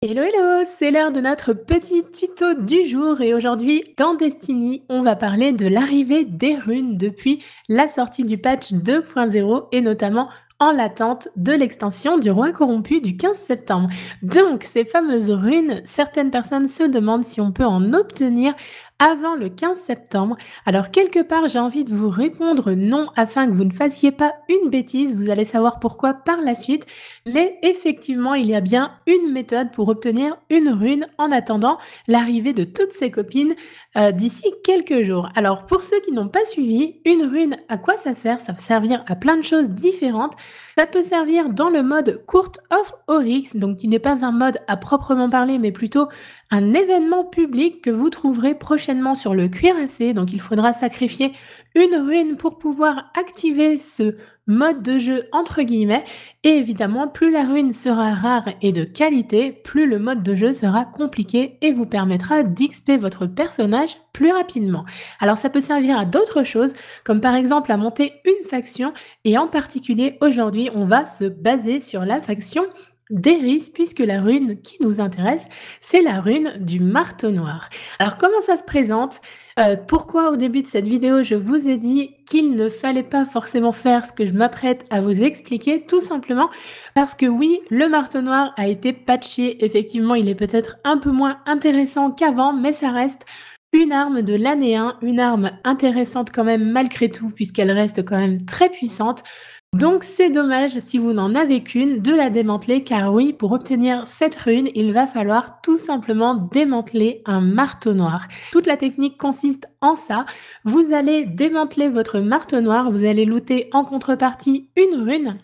Hello hello, c'est l'heure de notre petit tuto du jour et aujourd'hui dans Destiny, on va parler de l'arrivée des runes depuis la sortie du patch 2.0 et notamment en l'attente de l'extension du roi corrompu du 15 septembre. Donc, ces fameuses runes, certaines personnes se demandent si on peut en obtenir avant le 15 septembre. Alors quelque part, j'ai envie de vous répondre non afin que vous ne fassiez pas une bêtise. Vous allez savoir pourquoi par la suite. Mais effectivement, il y a bien une méthode pour obtenir une rune en attendant l'arrivée de toutes ces copines euh, d'ici quelques jours. Alors pour ceux qui n'ont pas suivi, une rune, à quoi ça sert Ça va servir à plein de choses différentes. Ça peut servir dans le mode Court of Oryx, donc qui n'est pas un mode à proprement parler, mais plutôt un événement public que vous trouverez prochainement sur le cuirassé, donc il faudra sacrifier une rune pour pouvoir activer ce mode de jeu entre guillemets. Et évidemment, plus la rune sera rare et de qualité, plus le mode de jeu sera compliqué et vous permettra d'XP votre personnage plus rapidement. Alors ça peut servir à d'autres choses, comme par exemple à monter une faction, et en particulier aujourd'hui, on va se baser sur la faction d'Eris, puisque la rune qui nous intéresse, c'est la rune du marteau noir. Alors comment ça se présente euh, Pourquoi au début de cette vidéo je vous ai dit qu'il ne fallait pas forcément faire ce que je m'apprête à vous expliquer Tout simplement parce que oui, le marteau noir a été patché, effectivement il est peut-être un peu moins intéressant qu'avant, mais ça reste une arme de l'année 1, une arme intéressante quand même malgré tout, puisqu'elle reste quand même très puissante. Donc c'est dommage si vous n'en avez qu'une de la démanteler car oui, pour obtenir cette rune, il va falloir tout simplement démanteler un marteau noir. Toute la technique consiste en ça. Vous allez démanteler votre marteau noir, vous allez looter en contrepartie une rune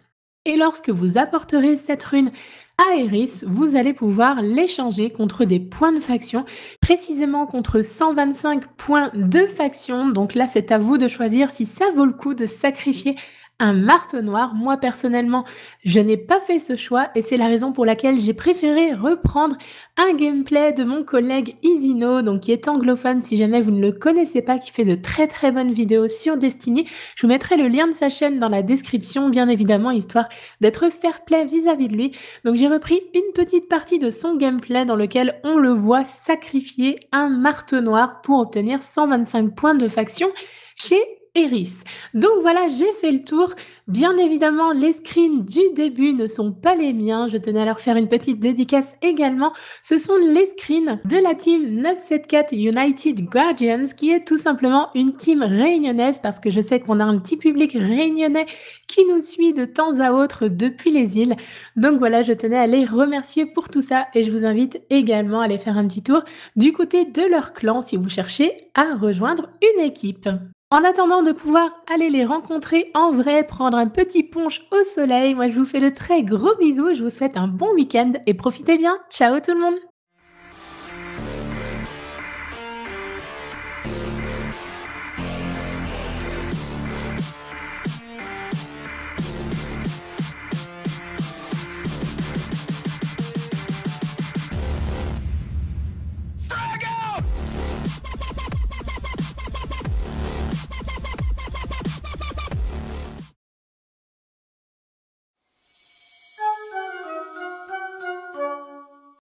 et lorsque vous apporterez cette rune à Eris, vous allez pouvoir l'échanger contre des points de faction, précisément contre 125 points de faction. Donc là, c'est à vous de choisir si ça vaut le coup de sacrifier un marteau noir. Moi, personnellement, je n'ai pas fait ce choix et c'est la raison pour laquelle j'ai préféré reprendre un gameplay de mon collègue Isino, donc qui est anglophone si jamais vous ne le connaissez pas, qui fait de très très bonnes vidéos sur Destiny. Je vous mettrai le lien de sa chaîne dans la description, bien évidemment, histoire d'être fair play vis-à-vis de lui. Donc j'ai repris une petite partie de son gameplay dans lequel on le voit sacrifier un marteau noir pour obtenir 125 points de faction chez donc voilà, j'ai fait le tour. Bien évidemment, les screens du début ne sont pas les miens. Je tenais à leur faire une petite dédicace également. Ce sont les screens de la team 974 United Guardians, qui est tout simplement une team réunionnaise, parce que je sais qu'on a un petit public réunionnais qui nous suit de temps à autre depuis les îles. Donc voilà, je tenais à les remercier pour tout ça et je vous invite également à aller faire un petit tour du côté de leur clan si vous cherchez à rejoindre une équipe. En attendant de pouvoir aller les rencontrer en vrai, prendre un petit punch au soleil, moi je vous fais de très gros bisous, je vous souhaite un bon week-end et profitez bien. Ciao tout le monde